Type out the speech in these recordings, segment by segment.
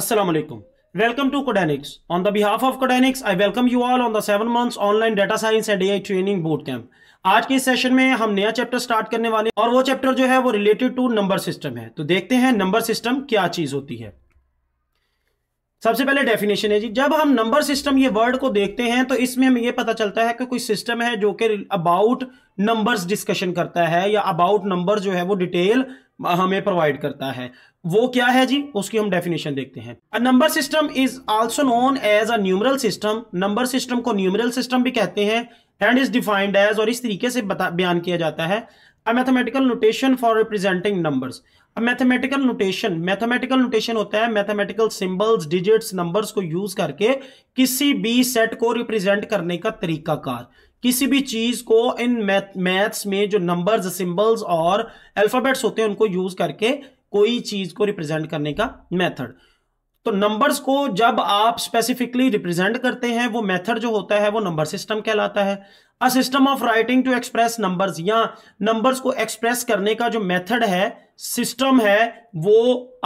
Assalamu alaikum. Welcome to Codenix. On the behalf of Codenix, I welcome you all on the 7 months online data science and AI training bootcamp. आज के session में हम नया chapter start करने वाले हैं और वो चैप्टर जो है वो रिलेटेड टू नंबर सिस्टम है तो देखते हैं नंबर सिस्टम क्या चीज होती है सबसे पहले डेफिनेशन है जी जब हम नंबर सिस्टम ये वर्ड को देखते हैं तो इसमें हमें ये पता चलता है कि कोई सिस्टम है जो कि अबाउट नंबर्स डिस्कशन करता है या अबाउट नंबर जो है वो डिटेल हमें प्रोवाइड करता है वो क्या है जी उसकी हम डेफिनेशन देखते हैं a number system is also known as a numeral system number system को न्यूमरल सिस्टम भी कहते हैं एंड इज डिफाइंड एज और इस तरीके से बयान किया जाता है a mathematical notation for representing numbers a mathematical notation mathematical notation होता है मैथमेटिकल सिंबल्स डिजिट्स नंबर्स को यूज करके किसी भी सेट को रिप्रेजेंट करने का तरीकाकार किसी भी चीज को इन मैथ्स में जो नंबर्स सिंबल्स और अल्फाबेट्स होते हैं उनको यूज करके कोई चीज को रिप्रेजेंट करने का मेथड तो नंबर्स को जब आप स्पेसिफिकली रिप्रेजेंट करते हैं वो मेथड जो होता है वो नंबर सिस्टम कहलाता है a system of writing to express numbers या नंबर्स को एक्सप्रेस करने का जो मेथड है सिस्टम है वो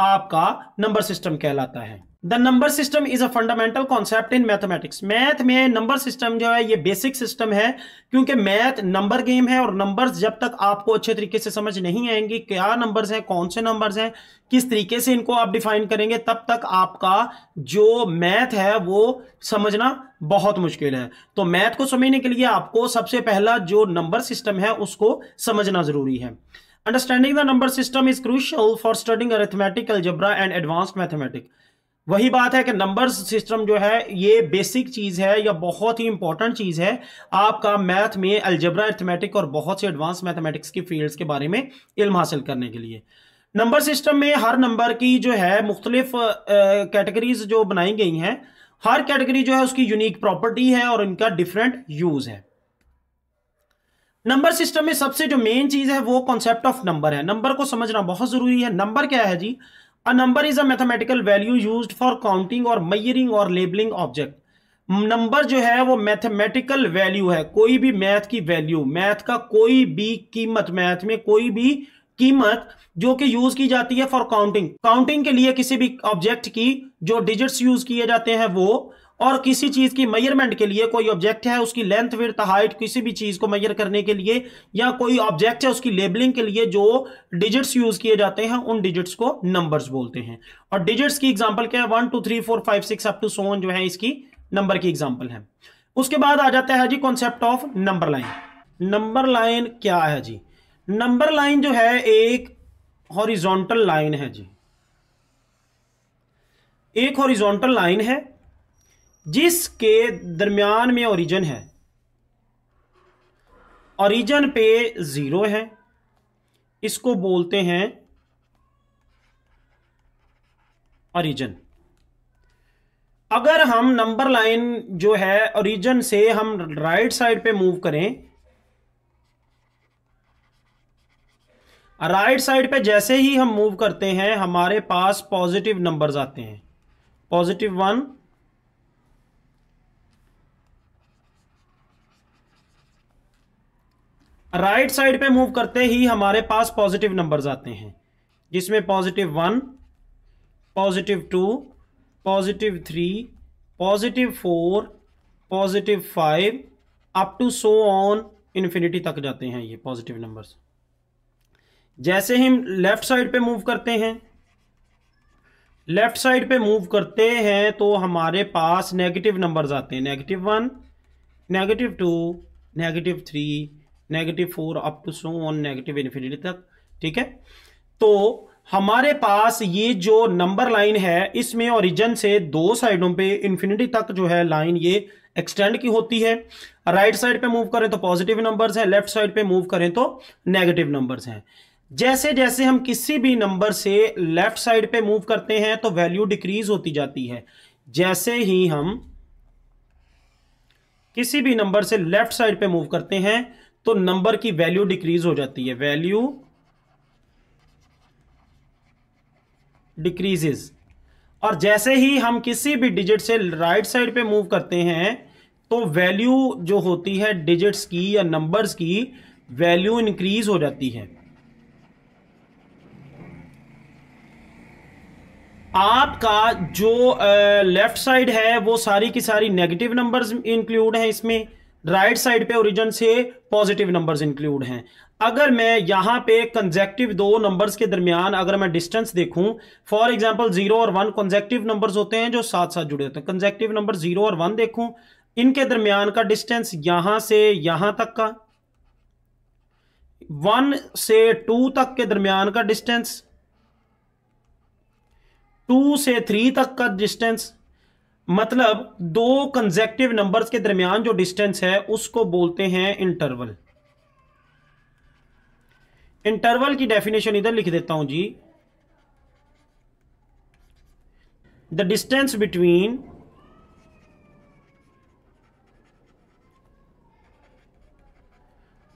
आपका नंबर सिस्टम कहलाता है the number system is a fundamental concept in mathematics math में नंबर सिस्टम जो है ये बेसिक सिस्टम है क्योंकि मैथ नंबर गेम है और नंबर्स जब तक आपको अच्छे तरीके से समझ नहीं आएंगे क्या नंबर्स हैं कौन से नंबर्स हैं किस तरीके से इनको आप डिफाइन करेंगे तब तक आपका जो मैथ है वो समझना बहुत मुश्किल है तो मैथ को समझने के लिए आपको सबसे पहला जो नंबर सिस्टम है उसको समझना जरूरी है understanding the number system is crucial for studying arithmetic algebra and advance mathematics वही बात है कि नंबर सिस्टम जो है ये बेसिक चीज़ है या बहुत ही इंपॉर्टेंट चीज़ है आपका मैथ में अल्जबरा एथमेटिक और बहुत से एडवांस मैथमेटिक्स की फील्ड्स के बारे में इल्म हासिल करने के लिए नंबर सिस्टम में हर नंबर की जो है मुख्तलिफ कैटेगरीज जो बनाई गई हैं हर कैटेगरी जो है उसकी यूनिक प्रॉपर्टी है और इनका डिफरेंट यूज है नंबर सिस्टम में सबसे जो मेन चीज़ है वो कॉन्सेप्ट ऑफ नंबर है नंबर को समझना बहुत ज़रूरी है नंबर क्या है जी a number is a mathematical value use for counting और मयरिंग और लेबलिंग ऑब्जेक्ट नंबर जो है वो मैथमेटिकल वैल्यू है कोई भी मैथ की वैल्यू मैथ का कोई भी कीमत मैथ में कोई भी कीमत जो कि यूज की जाती है फॉर काउंटिंग काउंटिंग के लिए किसी भी ऑब्जेक्ट की जो डिजिट्स यूज किए जाते हैं वो और किसी चीज़ की मेजरमेंट के लिए कोई ऑब्जेक्ट है उसकी लेंथ विर्थ हाइट किसी भी चीज़ को मेजर करने के लिए या कोई ऑब्जेक्ट है उसकी लेबलिंग के लिए जो डिजिट्स यूज़ किए जाते हैं उन डिजिट्स को नंबर्स बोलते हैं और डिजिट्स की एग्जाम्पल क्या है one two three four five six up to so on जो है इसकी नंबर की एग्जाम्पल है उसके बाद आ जाता है जी concept of number line number line क्या है जी नंबर लाइन जो है एक हॉरिजोंटल लाइन है जी एक हॉरिजोंटल लाइन है जिसके दरमियान में ओरिजन है ओरिजन पे ज़ीरो है इसको बोलते हैं ओरिजन अगर हम नंबर लाइन जो है ओरिजन से हम राइट साइड पे मूव करें राइट साइड पे जैसे ही हम मूव करते हैं हमारे पास पॉजिटिव नंबर्स आते हैं positive one right right side पे मूव करते ही हमारे पास पॉजिटिव नंबर्स आते हैं जिसमें positive one positive two positive three positive four positive five up to so on infinity तक जाते हैं ये पॉजिटिव नंबर्स जैसे ही हम लेफ्ट साइड पे मूव करते हैं लेफ्ट साइड पे मूव करते हैं तो हमारे पास नेगेटिव नंबर्स आते हैं negative one negative two negative three negative four up to so on negative infinity तक ठीक है तो हमारे पास ये जो नंबर लाइन है इसमें ओरिजिन से दो साइडों पे इन्फिनिटी तक जो है लाइन ये एक्सटेंड की होती है राइट साइड पे मूव करें तो पॉजिटिव नंबर्स हैं लेफ्ट साइड पे मूव करें तो नेगेटिव नंबर्स हैं जैसे जैसे हम किसी भी नंबर से लेफ्ट साइड पे मूव करते हैं तो वैल्यू डिक्रीज होती जाती है जैसे ही हम किसी भी नंबर से लेफ्ट साइड पे मूव करते हैं तो नंबर की वैल्यू डिक्रीज हो जाती है वैल्यू डिक्रीजेज और जैसे ही हम किसी भी डिजिट से राइट साइड पे मूव करते हैं तो वैल्यू जो होती है डिजिट्स की या नंबर्स की वैल्यू इंक्रीज हो जाती है आपका जो लेफ्ट साइड है वो सारी की सारी नेगेटिव नंबर्स इंक्लूड है इसमें राइट साइड पे ओरिजन से पॉजिटिव नंबर्स इंक्लूड हैं अगर मैं यहां पे कंजेक्टिव दो नंबर्स के दरमियान अगर मैं डिस्टेंस देखूं फॉर एग्जांपल जीरो और वन कंजेक्टिव नंबर्स होते हैं जो साथ साथ जुड़े होते हैं कंजेक्टिव नंबर जीरो और वन देखूं इनके दरमियान का डिस्टेंस यहां से यहां तक का वन से टू तक के दरमियान का डिस्टेंस टू से थ्री तक का डिस्टेंस मतलब दो कंजेक्टिव नंबर्स के दरमियान जो डिस्टेंस है उसको बोलते हैं इंटरवल इंटरवल की डेफिनेशन इधर लिख देता हूं जी the distance between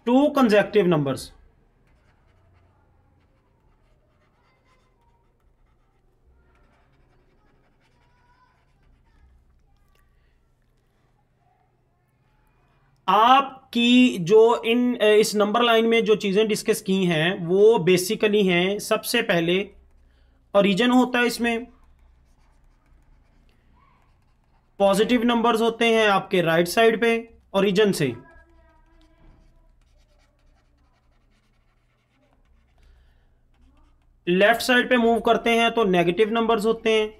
two consecutive numbers आपकी जो इन इस नंबर लाइन में जो चीज़ें डिस्कस की हैं वो बेसिकली हैं सबसे पहले ओरिजन होता है इसमें पॉजिटिव नंबर्स होते हैं आपके राइट साइड पे ओरिजन से लेफ्ट साइड पे मूव करते हैं तो नेगेटिव नंबर्स होते हैं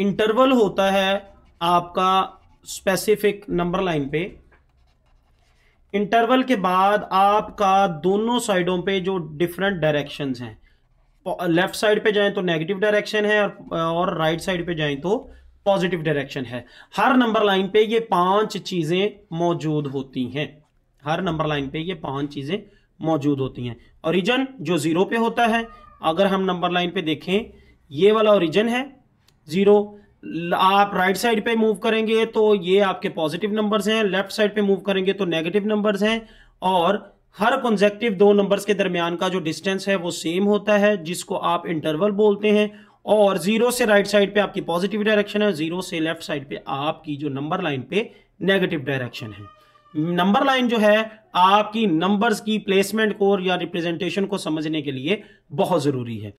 इंटरवल होता है आपका स्पेसिफिक नंबर लाइन पे इंटरवल के बाद आपका दोनों साइडों पे जो डिफरेंट डायरेक्शंस हैं लेफ्ट साइड पे जाएं तो नेगेटिव डायरेक्शन है और और राइट साइड पे जाएं तो पॉजिटिव डायरेक्शन है हर नंबर लाइन पे ये पांच चीजें मौजूद होती हैं हर नंबर लाइन पे ये पांच चीजें मौजूद होती हैं ओरिजन जो जीरो पे होता है अगर हम नंबर लाइन पे देखें ये वाला ओरिजन है जीरो आप राइट साइड पे मूव करेंगे तो ये आपके पॉजिटिव नंबर्स हैं लेफ्ट साइड पे मूव करेंगे तो नेगेटिव नंबर्स हैं और हर कंजेक्टिव दो नंबर्स के दरमियान का जो डिस्टेंस है वो सेम होता है जिसको आप इंटरवल बोलते हैं और जीरो से राइट साइड पे आपकी पॉजिटिव डायरेक्शन है जीरो से लेफ्ट साइड पे आपकी जो नंबर लाइन पे नेगेटिव डायरेक्शन है नंबर लाइन जो है आपकी नंबर्स की प्लेसमेंट को या रिप्रेजेंटेशन को समझने के लिए बहुत जरूरी है